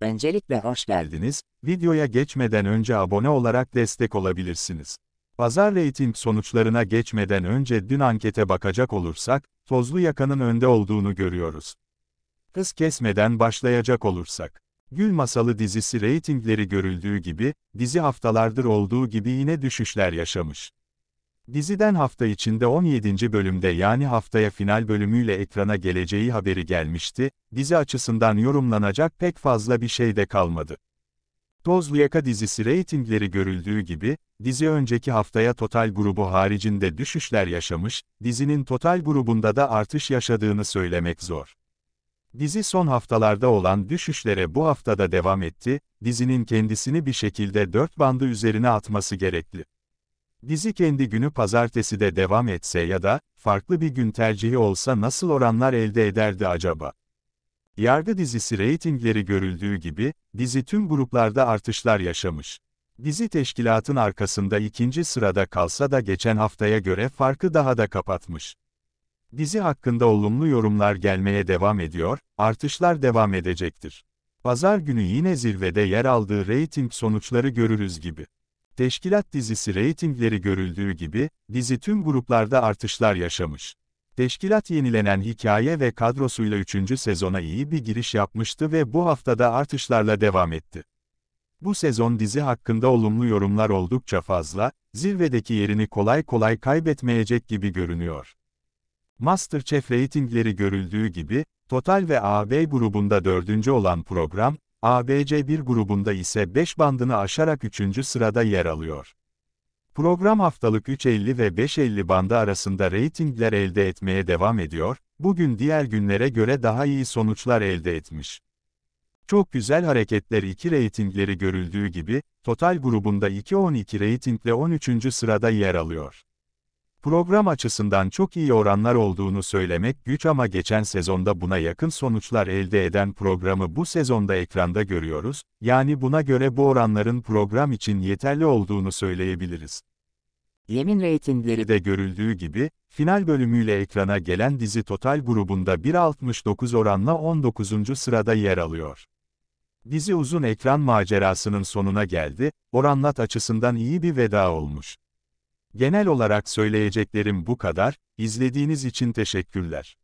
Öncelikle hoş geldiniz. Videoya geçmeden önce abone olarak destek olabilirsiniz. Pazar reyting sonuçlarına geçmeden önce dün ankete bakacak olursak, tozlu yakanın önde olduğunu görüyoruz. Hız kesmeden başlayacak olursak. Gül Masalı dizisi reytingleri görüldüğü gibi, dizi haftalardır olduğu gibi yine düşüşler yaşamış. Diziden hafta içinde 17. bölümde yani haftaya final bölümüyle ekrana geleceği haberi gelmişti, dizi açısından yorumlanacak pek fazla bir şey de kalmadı. Tozlu Yaka dizisi reytingleri görüldüğü gibi, dizi önceki haftaya total grubu haricinde düşüşler yaşamış, dizinin total grubunda da artış yaşadığını söylemek zor. Dizi son haftalarda olan düşüşlere bu haftada devam etti, dizinin kendisini bir şekilde dört bandı üzerine atması gerekli. Dizi kendi günü pazartesi de devam etse ya da, farklı bir gün tercihi olsa nasıl oranlar elde ederdi acaba? Yargı dizisi reytingleri görüldüğü gibi, dizi tüm gruplarda artışlar yaşamış. Dizi teşkilatın arkasında ikinci sırada kalsa da geçen haftaya göre farkı daha da kapatmış. Dizi hakkında olumlu yorumlar gelmeye devam ediyor, artışlar devam edecektir. Pazar günü yine zirvede yer aldığı reyting sonuçları görürüz gibi. Teşkilat dizisi reytingleri görüldüğü gibi, dizi tüm gruplarda artışlar yaşamış. Teşkilat yenilenen hikaye ve kadrosuyla 3. sezona iyi bir giriş yapmıştı ve bu haftada artışlarla devam etti. Bu sezon dizi hakkında olumlu yorumlar oldukça fazla, zirvedeki yerini kolay kolay kaybetmeyecek gibi görünüyor. Masterchef reytingleri görüldüğü gibi, Total ve AB grubunda dördüncü olan program, ABC1 grubunda ise 5 bandını aşarak 3. sırada yer alıyor. Program haftalık 3.50 ve 5.50 bandı arasında reytingler elde etmeye devam ediyor, bugün diğer günlere göre daha iyi sonuçlar elde etmiş. Çok güzel hareketler 2 reytingleri görüldüğü gibi, total grubunda 2.12 reytingle 13. sırada yer alıyor. Program açısından çok iyi oranlar olduğunu söylemek güç ama geçen sezonda buna yakın sonuçlar elde eden programı bu sezonda ekranda görüyoruz, yani buna göre bu oranların program için yeterli olduğunu söyleyebiliriz. Yemin reytingleri de görüldüğü gibi, final bölümüyle ekrana gelen dizi total grubunda 1.69 oranla 19. sırada yer alıyor. Dizi uzun ekran macerasının sonuna geldi, oranlat açısından iyi bir veda olmuş. Genel olarak söyleyeceklerim bu kadar, izlediğiniz için teşekkürler.